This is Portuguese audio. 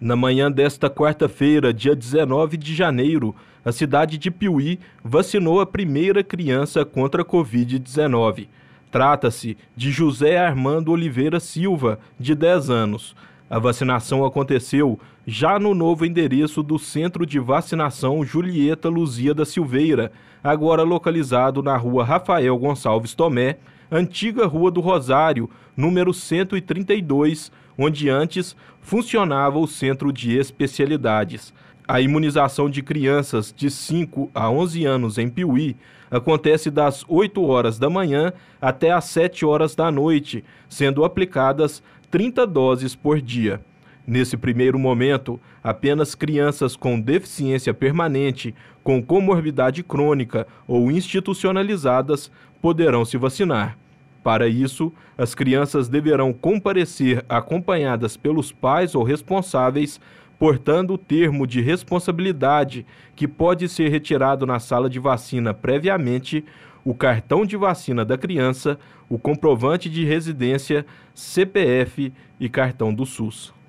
Na manhã desta quarta-feira, dia 19 de janeiro, a cidade de Piuí vacinou a primeira criança contra a Covid-19. Trata-se de José Armando Oliveira Silva, de 10 anos. A vacinação aconteceu já no novo endereço do Centro de Vacinação Julieta Luzia da Silveira, agora localizado na rua Rafael Gonçalves Tomé, antiga Rua do Rosário, número 132, onde antes funcionava o Centro de Especialidades a imunização de crianças de 5 a 11 anos em Piuí acontece das 8 horas da manhã até às 7 horas da noite, sendo aplicadas 30 doses por dia. Nesse primeiro momento, apenas crianças com deficiência permanente, com comorbidade crônica ou institucionalizadas poderão se vacinar. Para isso, as crianças deverão comparecer acompanhadas pelos pais ou responsáveis portando o termo de responsabilidade que pode ser retirado na sala de vacina previamente, o cartão de vacina da criança, o comprovante de residência, CPF e cartão do SUS.